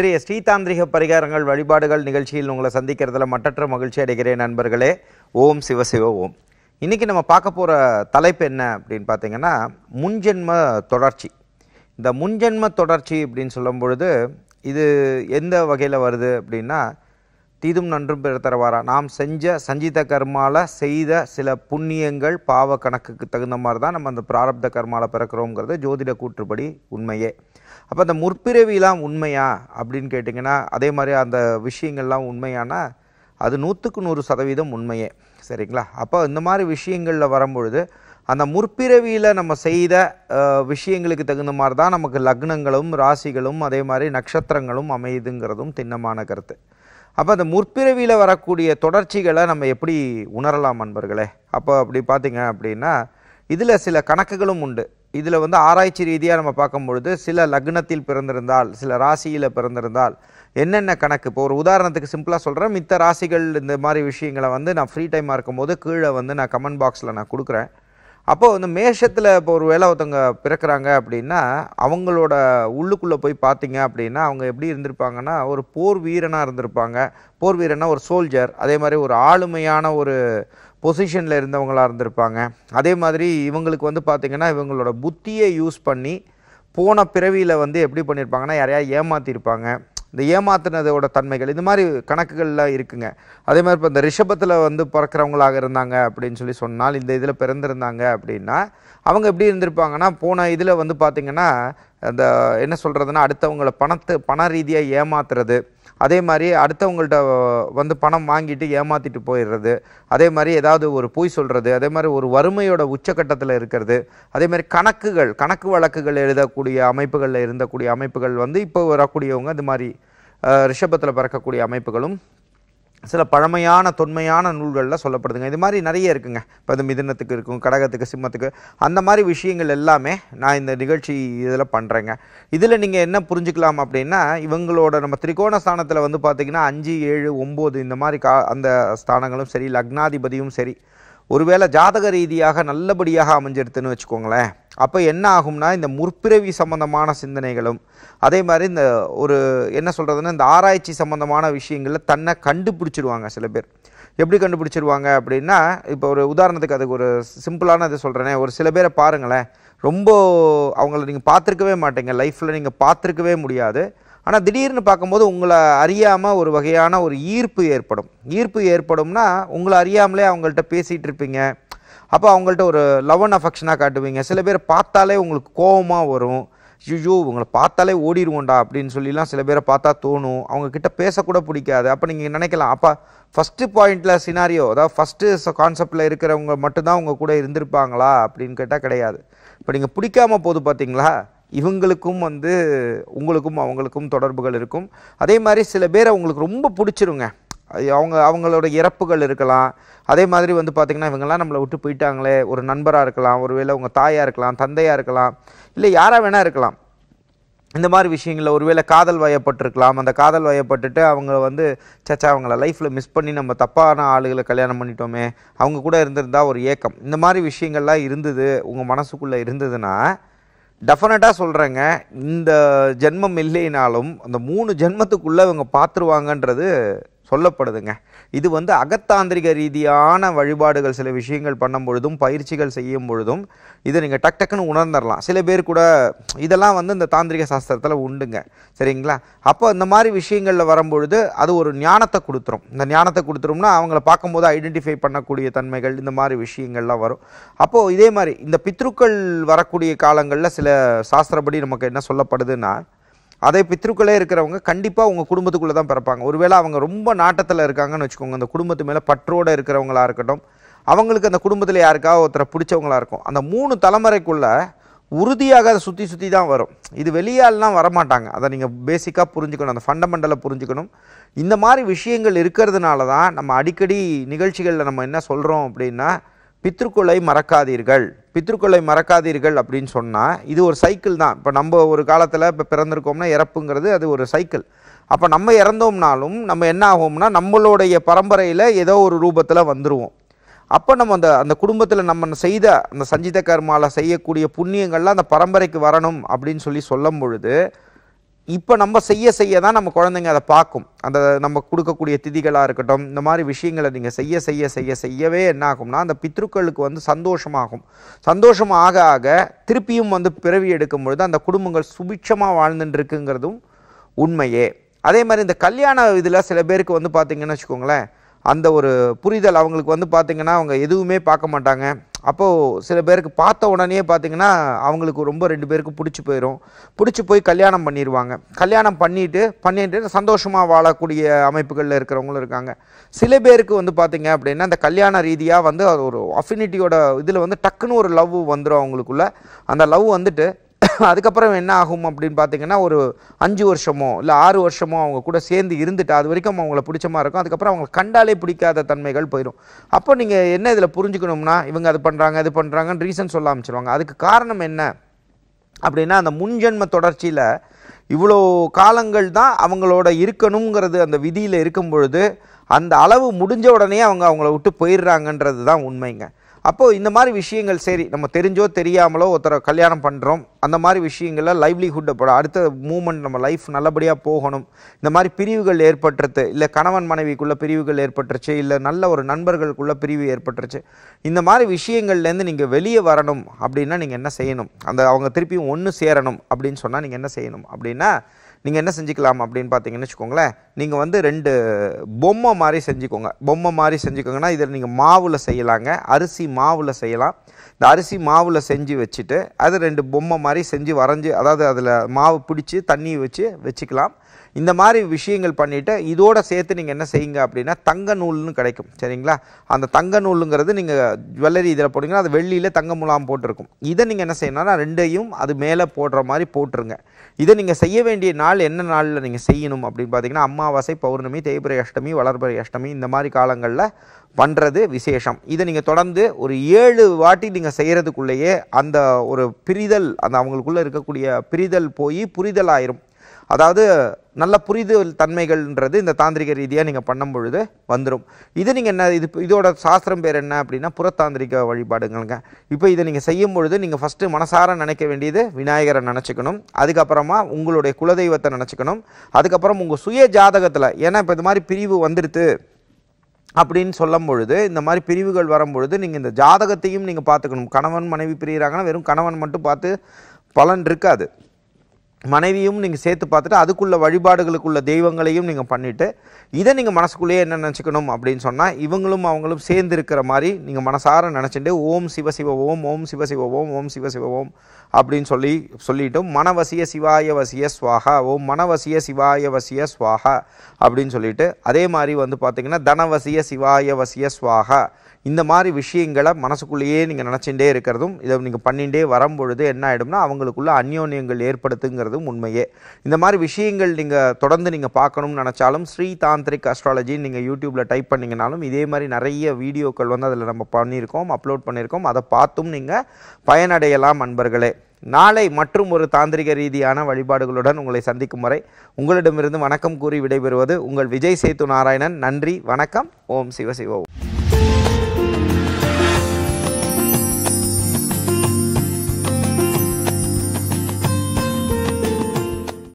இன்றைய ஸ்ரீதாந்திரிக பரிகாரங்கள் வழிபாடுகள் நிகழ்ச்சியில் உங்களை சந்திக்கிறதுல மட்டற்ற மகிழ்ச்சி அடைகிறேன் நண்பர்களே ஓம் சிவசிவ ஓம் இன்றைக்கி நம்ம பார்க்க போகிற தலைப்பு என்ன அப்படின்னு பார்த்தீங்கன்னா முன்ஜென்ம தொடர்ச்சி இந்த முன்ஜென்ம தொடர்ச்சி அப்படின்னு சொல்லும் பொழுது இது எந்த வகையில் வருது அப்படின்னா தீதும் நன்றும் பெற தருவாரா நாம் செஞ்ச சஞ்சித கர்மாவில் செய்த சில புண்ணியங்கள் பாவ கணக்குக்கு தகுந்த மாதிரி தான் நம்ம அந்த பிராரப்த கர்மாவில் பிறக்கிறோங்கிறது ஜோதிட கூற்றுப்படி உண்மையே அப்போ அந்த முற்பிறவிலாம் உண்மையா அப்படின்னு கேட்டிங்கன்னா அதே மாதிரி அந்த விஷயங்கள்லாம் உண்மையானா அது நூற்றுக்கு நூறு சதவீதம் உண்மையே சரிங்களா அப்போ இந்த மாதிரி விஷயங்களில் வரும்பொழுது அந்த முற்பிறவியில் நம்ம செய்த விஷயங்களுக்கு தகுந்த மாதிரி தான் நமக்கு லக்னங்களும் ராசிகளும் அதே மாதிரி நட்சத்திரங்களும் அமையுதுங்கிறதும் திண்ணமான கருத்து அப்போ அந்த முற்பிறவியில் வரக்கூடிய தொடர்ச்சிகளை நம்ம எப்படி உணரலாம் அன்பர்களே அப்போ அப்படி பார்த்தீங்க அப்படின்னா இதில் சில கணக்குகளும் உண்டு இதில் வந்து ஆராய்ச்சி ரீதியாக நம்ம பார்க்கும் பொழுது சில லக்னத்தில் பிறந்திருந்தால் சில ராசியில் பிறந்திருந்தால் என்னென்ன கணக்கு இப்போ ஒரு உதாரணத்துக்கு சிம்பிளாக சொல்கிறேன் மித்த ராசிகள் இந்த மாதிரி விஷயங்களை வந்து நான் ஃப்ரீ டைமாக இருக்கும்போது கீழே வந்து நான் கமெண்ட் பாக்ஸில் நான் கொடுக்குறேன் அப்போது இந்த மேஷத்தில் இப்போ ஒரு வேலை ஒருத்தவங்க பிறக்கிறாங்க அப்படின்னா அவங்களோட உள்ளுக்குள்ளே போய் பார்த்தீங்க அப்படின்னா அவங்க எப்படி இருந்திருப்பாங்கன்னா ஒரு போர் வீரனாக இருந்திருப்பாங்க போர் வீரனா ஒரு சோல்ஜர் அதே மாதிரி ஒரு ஆளுமையான ஒரு பொசிஷனில் இருந்தவங்களாக இருந்திருப்பாங்க அதே மாதிரி இவங்களுக்கு வந்து பார்த்திங்கன்னா இவங்களோட புத்தியை யூஸ் பண்ணி போன பிறவியில் வந்து எப்படி பண்ணியிருப்பாங்கன்னா யாரையா ஏமாற்றிருப்பாங்க இந்த ஏமாத்தினதோட தன்மைகள் இந்த மாதிரி கணக்குகள்லாம் இருக்குங்க அதே மாதிரி இப்போ இந்த ரிஷபத்தில் வந்து பிறக்கிறவங்களாக இருந்தாங்க அப்படின்னு சொல்லி சொன்னால் இந்த இதில் பிறந்திருந்தாங்க அப்படின்னா அவங்க எப்படி இருந்திருப்பாங்கன்னா போன இதில் வந்து பார்த்திங்கன்னா அந்த என்ன சொல்கிறதுனா அடுத்தவங்களை பணத்தை பண ரீதியாக ஏமாத்துறது அதே மாதிரி அடுத்தவங்கள்ட்ட வந்து பணம் வாங்கிட்டு ஏமாற்றிட்டு போயிடுறது அதே மாதிரி ஏதாவது ஒரு பொய் சொல்கிறது அதே மாதிரி ஒரு வறுமையோட உச்சக்கட்டத்தில் இருக்கிறது அதே மாதிரி கணக்குகள் கணக்கு வழக்குகள் எழுதக்கூடிய அமைப்புகளில் இருந்தக்கூடிய அமைப்புகள் வந்து இப்போ வரக்கூடியவங்க இந்த மாதிரி ரிஷபத்தில் பிறக்கக்கூடிய அமைப்புகளும் சில பழமையான தொன்மையான நூல்களில் சொல்லப்படுதுங்க இது மாதிரி நிறைய இருக்குங்க இப்போ இது மிதினத்துக்கு இருக்கும் கடகத்துக்கு சிம்மத்துக்கு அந்த மாதிரி விஷயங்கள் எல்லாமே நான் இந்த நிகழ்ச்சி இதில் பண்ணுறேங்க இதில் நீங்கள் என்ன புரிஞ்சுக்கலாம் அப்படின்னா இவங்களோட நம்ம திரிகோண ஸ்தானத்தில் வந்து பார்த்திங்கன்னா அஞ்சு ஏழு ஒம்பது இந்த மாதிரி கா அந்த ஸ்தானங்களும் சரி லக்னாதிபதியும் சரி ஒருவேளை ஜாதக ரீதியாக நல்லபடியாக அமைஞ்சிருத்துன்னு வச்சுக்கோங்களேன் அப்போ என்ன ஆகும்னா இந்த முற்பிறவி சம்மந்தமான சிந்தனைகளும் அதே மாதிரி இந்த ஒரு என்ன சொல்கிறதுன்னா இந்த ஆராய்ச்சி சம்மந்தமான விஷயங்களில் தன்னை கண்டுபிடிச்சிருவாங்க சில பேர் எப்படி கண்டுபிடிச்சிருவாங்க அப்படின்னா இப்போ ஒரு உதாரணத்துக்கு அதுக்கு ஒரு சிம்பிளான இது சொல்கிறேனே ஒரு சில பேரை பாருங்களேன் ரொம்ப அவங்கள நீங்கள் பார்த்துருக்கவே மாட்டீங்க லைஃப்பில் நீங்கள் பார்த்துருக்கவே முடியாது ஆனால் திடீர்னு பார்க்கும்போது உங்களை அறியாமல் ஒரு வகையான ஒரு ஈர்ப்பு ஏற்படும் ஈர்ப்பு ஏற்படும்னா உங்களை அறியாமலே அவங்கள்ட்ட பேசிகிட்டு இருப்பீங்க அப்போ அவங்கள்ட்ட ஒரு லவ் அண்ட் அஃபெக்ஷனாக காட்டுவீங்க சில பேர் பார்த்தாலே உங்களுக்கு கோபமாக வரும் ஐயோ உங்களை பார்த்தாலே ஓடிடுவோண்டா அப்படின்னு சொல்லிலாம் சில பேரை பார்த்தா தோணும் அவங்கக்கிட்ட பேசக்கூட பிடிக்காது அப்போ நீங்கள் நினைக்கலாம் அப்போ ஃபஸ்ட்டு பாயிண்டில் சினாரியோ அதாவது ஃபஸ்ட்டு கான்செப்டில் இருக்கிறவங்க மட்டும்தான் உங்கள் கூட இருந்திருப்பாங்களா அப்படின்னு கேட்டால் கிடையாது இப்போ நீங்கள் பிடிக்காமல் போது பார்த்தீங்களா இவங்களுக்கும் வந்து உங்களுக்கும் அவங்களுக்கும் தொடர்புகள் இருக்கும் அதே மாதிரி சில பேரை உங்களுக்கு ரொம்ப பிடிச்சிருங்க அவங்க அவங்களோட இறப்புகள் இருக்கலாம் அதே மாதிரி வந்து பார்த்திங்கன்னா இவங்கெல்லாம் நம்மளை விட்டு போயிட்டாங்களே ஒரு நண்பராக இருக்கலாம் ஒருவேளை உங்கள் தாயாக இருக்கலாம் தந்தையாக இருக்கலாம் இல்லை யாராக வேணால் இருக்கலாம் இந்த மாதிரி விஷயங்களில் ஒருவேளை காதல் வயப்பட்டிருக்கலாம் அந்த காதல் வயப்பட்டுட்டு அவங்க வந்து சச்சா அவங்கள லைஃப்பில் மிஸ் பண்ணி நம்ம தப்பான ஆளுகளை கல்யாணம் பண்ணிட்டோமே அவங்க கூட இருந்திருந்தா ஒரு ஏக்கம் இந்த மாதிரி விஷயங்கள்லாம் இருந்தது உங்கள் மனசுக்குள்ளே இருந்ததுன்னா டெஃபினட்டாக சொல்கிறேங்க இந்த ஜென்மம் இல்லைனாலும் அந்த மூணு ஜென்மத்துக்குள்ளே இவங்க பார்த்துருவாங்கன்றது சொல்லப்படுதுங்க இது வந்து அகத்தாந்திரிக ரீதியான வழிபாடுகள் சில விஷயங்கள் பண்ணும் பொழுதும் பயிற்சிகள் செய்யும் பொழுதும் இதை நீங்கள் டக் டக்குன்னு உணர்ந்துடலாம் சில பேர் கூட இதெல்லாம் வந்து இந்த தாந்திரிக சாஸ்திரத்தில் உண்டுங்க சரிங்களா அப்போ இந்த மாதிரி விஷயங்களில் வரும்பொழுது அது ஒரு ஞானத்தை கொடுத்துரும் இந்த ஞானத்தை கொடுத்துரும்னா அவங்கள பார்க்கும்போது ஐடென்டிஃபை பண்ணக்கூடிய தன்மைகள் இந்த மாதிரி விஷயங்கள்லாம் வரும் அப்போது இதே மாதிரி இந்த பித்ருக்கள் வரக்கூடிய காலங்களில் சில சாஸ்திரப்படி நமக்கு என்ன சொல்லப்படுதுன்னா அதே பித்ருக்களே இருக்கிறவங்க கண்டிப்பாக உங்கள் குடும்பத்துக்குள்ளே தான் பிறப்பாங்க ஒருவேளை அவங்க ரொம்ப நாட்டத்தில் இருக்காங்கன்னு வச்சுக்கோங்க அந்த குடும்பத்து மேலே பற்றோடு இருக்கிறவங்களா இருக்கட்டும் அவங்களுக்கு அந்த குடும்பத்தில் யாருக்காக ஒருத்தரை பிடிச்சவங்களா இருக்கும் அந்த மூணு தலைமுறைக்குள்ளே உறுதியாக அதை சுற்றி சுற்றி தான் வரும் இது வெளியாலெலாம் வரமாட்டாங்க அதை நீங்கள் பேசிக்காக புரிஞ்சுக்கணும் அந்த ஃபண்டமெண்டலை புரிஞ்சுக்கணும் இந்த மாதிரி விஷயங்கள் இருக்கிறதுனால தான் நம்ம அடிக்கடி நிகழ்ச்சிகளில் நம்ம என்ன சொல்கிறோம் அப்படின்னா பித்ருக்குலை மறக்காதீர்கள் பித்ருக்களை மறக்காதீர்கள் அப்படின்னு சொன்னால் இது ஒரு சைக்கிள் தான் இப்போ நம்ம ஒரு காலத்தில் இப்போ பிறந்திருக்கோம்னா இறப்புங்கிறது அது ஒரு சைக்கிள் அப்போ நம்ம இறந்தோம்னாலும் நம்ம என்ன ஆகும்னா நம்மளுடைய பரம்பரையில் ஏதோ ஒரு ரூபத்தில் வந்துடுவோம் அப்போ நம்ம அந்த அந்த குடும்பத்தில் நம்ம செய்த அந்த சஞ்சித கர்மாவில் செய்யக்கூடிய புண்ணியங்கள்லாம் அந்த பரம்பரைக்கு வரணும் அப்படின்னு சொல்லி சொல்லும் பொழுது இப்போ நம்ம செய்ய செய்ய தான் நம்ம குழந்தைங்க அதை பார்க்கும் அந்த நம்ம கொடுக்கக்கூடிய திதிகளாக இருக்கட்டும் இந்த மாதிரி விஷயங்களை நீங்கள் செய்ய செய்ய செய்ய செய்யவே என்ன ஆகும்னா அந்த பித்ருக்களுக்கு வந்து சந்தோஷமாகும் சந்தோஷம் ஆக ஆக திருப்பியும் வந்து பிறவி எடுக்கும் பொழுது அந்த குடும்பங்கள் சுபிட்சமாக வாழ்ந்துட்டுருக்குங்கிறதும் உண்மையே அதே மாதிரி இந்த கல்யாண இதில் சில பேருக்கு வந்து பார்த்திங்கன்னு வச்சுக்கோங்களேன் அந்த ஒரு புரிதல் அவங்களுக்கு வந்து பார்த்திங்கன்னா அவங்க எதுவுமே பார்க்க மாட்டாங்க அப்போது சில பேருக்கு பார்த்த உடனே பார்த்திங்கன்னா அவங்களுக்கு ரொம்ப ரெண்டு பேருக்கும் பிடிச்சி போயிடும் பிடிச்சி போய் கல்யாணம் பண்ணிடுவாங்க கல்யாணம் பண்ணிவிட்டு பண்ணிட்டு சந்தோஷமாக வாழக்கூடிய அமைப்புகளில் இருக்கிறவங்களும் இருக்காங்க சில பேருக்கு வந்து பார்த்திங்க அப்படின்னா அந்த கல்யாண ரீதியாக வந்து அது ஒரு அஃபினிட்டியோட இதில் வந்து டக்குன்னு ஒரு லவ் வந்துடும் அவங்களுக்குள்ள அந்த லவ் வந்துட்டு அதுக்கப்புறம் என்ன ஆகும் அப்படின்னு பார்த்தீங்கன்னா ஒரு அஞ்சு வருஷமோ இல்லை ஆறு வருஷமோ அவங்க கூட சேர்ந்து இருந்துட்டு அது வரைக்கும் அவங்கள பிடிச்ச மாதிரி இருக்கும் அதுக்கப்புறம் அவங்களை கண்டாலே பிடிக்காத தன்மைகள் போயிடும் அப்போ நீங்கள் என்ன இதில் புரிஞ்சுக்கணும்னா இவங்க அது பண்ணுறாங்க இது பண்ணுறாங்கன்னு ரீசன் சொல்ல ஆரம்பிச்சிருவாங்க அதுக்கு காரணம் என்ன அப்படின்னா அந்த முன்ஜென்ம தொடர்ச்சியில் இவ்வளோ காலங்கள் தான் அவங்களோட இருக்கணுங்கிறது அந்த விதியில் இருக்கும் பொழுது அந்த அளவு முடிஞ்ச உடனே அவங்க அவங்கள விட்டு போயிடுறாங்கன்றது தான் உண்மைங்க அப்போது இந்த மாதிரி விஷயங்கள் சரி நம்ம தெரிஞ்சோ தெரியாமலோ ஒருத்தரை கல்யாணம் பண்ணுறோம் அந்த மாதிரி விஷயங்களில் லைவ்லிஹுட்டை போட அடுத்த மூமெண்ட் நம்ம லைஃப் நல்லபடியாக போகணும் இந்த மாதிரி பிரிவுகள் ஏற்பட்டுறது இல்லை கணவன் மனைவிக்குள்ளே பிரிவுகள் ஏற்பட்டுருச்சு இல்லை நல்ல ஒரு நண்பர்களுக்குள்ளே பிரிவு ஏற்பட்டுருச்சு இந்த மாதிரி விஷயங்கள்லேருந்து நீங்கள் வெளியே வரணும் அப்படின்னா நீங்கள் என்ன செய்யணும் அந்த அவங்க திருப்பியும் ஒன்று சேரணும் அப்படின்னு சொன்னால் நீங்கள் என்ன செய்யணும் அப்படின்னா நீங்கள் என்ன செஞ்சுக்கலாம் அப்படின்னு பார்த்தீங்கன்னு வச்சுக்கோங்களேன் நீங்கள் வந்து ரெண்டு பொம்மை மாதிரி செஞ்சுக்கோங்க பொம்மை மாதிரி செஞ்சுக்கோங்கன்னா இதில் நீங்கள் மாவில் செய்யலாங்க அரிசி மாவில் செய்யலாம் இந்த அரிசி மாவில் செஞ்சு வச்சுட்டு அது ரெண்டு பொம்மை மாதிரி செஞ்சு வரைஞ்சி அதாவது அதில் மாவு பிடிச்சி தண்ணி வச்சு வச்சுக்கலாம் இந்த மாதிரி விஷயங்கள் பண்ணிவிட்டு இதோடு சேர்த்து நீங்கள் என்ன செய்யுங்க அப்படின்னா தங்க நூல்னு கிடைக்கும் சரிங்களா அந்த தங்க நூலுங்கிறது நீங்கள் ஜுவல்லரி இதில் போட்டிங்கன்னா அது வெள்ளியில் தங்க முலாம் போட்டிருக்கும் இதை நீங்கள் என்ன செய்யணும்னா ரெண்டையும் அது மேலே போடுற மாதிரி போட்டுருங்க இதை நீங்கள் செய்ய வேண்டிய நாள் என்ன நாளில் நீங்கள் செய்யணும் அப்படின்னு பார்த்தீங்கன்னா அமாவாசை பௌர்ணமி தேய்பிரை அஷ்டமி வளர்பிரை அஷ்டமி இந்த மாதிரி காலங்களில் பண்ணுறது விசேஷம் இதை நீங்கள் தொடர்ந்து ஒரு ஏழு வாட்டி நீங்கள் செய்கிறதுக்குள்ளேயே அந்த ஒரு பிரிதல் அந்த அவங்களுக்குள்ளே இருக்கக்கூடிய பிரிதல் போய் புரிதல் ஆயிரும் அதாவது நல்ல புரிதல் தன்மைகள்ன்றது இந்த தாந்திரிக ரீதியாக நீங்கள் பண்ணும் பொழுது வந்துடும் இது நீங்கள் என்ன இது இதோட சாஸ்திரம் பேர் என்ன அப்படின்னா புறத்தாந்திரிக வழிபாடுங்களுங்க இப்போ இதை நீங்கள் செய்யும் பொழுது நீங்கள் ஃபஸ்ட்டு மனசார நினைக்க வேண்டியது விநாயகரை நினச்சிக்கணும் அதுக்கப்புறமா உங்களுடைய குலதெய்வத்தை நினச்சிக்கணும் அதுக்கப்புறம் உங்கள் சுய ஜாதகத்தில் ஏன்னா இப்போ இது மாதிரி பிரிவு வந்துடுது அப்படின்னு சொல்லும் பொழுது இந்த மாதிரி பிரிவுகள் வரும்பொழுது நீங்கள் இந்த ஜாதகத்தையும் நீங்கள் பார்த்துக்கணும் கணவன் மனைவி பிரிகிறாங்கன்னா வெறும் கணவன் மட்டும் பார்த்து பலன் இருக்காது மனைவியும் நீங்கள் சேர்த்து பார்த்துட்டு அதுக்குள்ள வழிபாடுகளுக்குள்ள தெய்வங்களையும் நீங்கள் பண்ணிவிட்டு இதை நீங்கள் மனசுக்குள்ளேயே என்ன நினச்சிக்கணும் அப்படின்னு சொன்னால் இவங்களும் அவங்களும் சேர்ந்து இருக்கிற மாதிரி நீங்கள் மனசார நினச்சிட்டு ஓம் சிவசிவ ஓம் ஓம் சிவசிவ ஓம் ஓம் சிவசிவ ஓம் அப்படின்னு சொல்லி சொல்லிட்டு மனவசிய சிவாய வசிய ஸ்வாகா ஓம் மனவசிய சிவாய வசிய ஸ்வாகா அப்படின்னு சொல்லிட்டு அதே மாதிரி வந்து பார்த்திங்கன்னா தனவசிய சிவாய வசிய ஸ்வாகா இந்த மாதிரி விஷயங்களை மனசுக்குள்ளேயே நீங்கள் நினச்சிகிட்டே இருக்கிறதும் இதை நீங்கள் பண்ணிகிட்டே வரும்பொழுது என்ன ஆகிடும்னா அவங்களுக்குள்ள அந்யோன்யங்கள் ஏற்படுத்துங்கிறதும் உண்மையே இந்த மாதிரி விஷயங்கள் நீங்கள் தொடர்ந்து நீங்கள் பார்க்கணும்னு நினச்சாலும் ஸ்ரீ தாந்திரிக் அஸ்ட்ராலஜி நீங்கள் யூடியூப்பில் டைப் பண்ணிங்கனாலும் இதே மாதிரி நிறைய வீடியோக்கள் வந்து அதில் நம்ம பண்ணியிருக்கோம் அப்லோட் பண்ணியிருக்கோம் அதை பார்த்தும் நீங்கள் பயனடையலாம் அன்பர்களே நாளை மற்றும் ஒரு தாந்திரிக ரீதியான வழிபாடுகளுடன் உங்களை சந்திக்கும் வரை உங்களிடமிருந்து வணக்கம் கூறி விடைபெறுவது உங்கள் விஜய் சேத்து நாராயணன் நன்றி வணக்கம் ஓம் சிவசிவோம்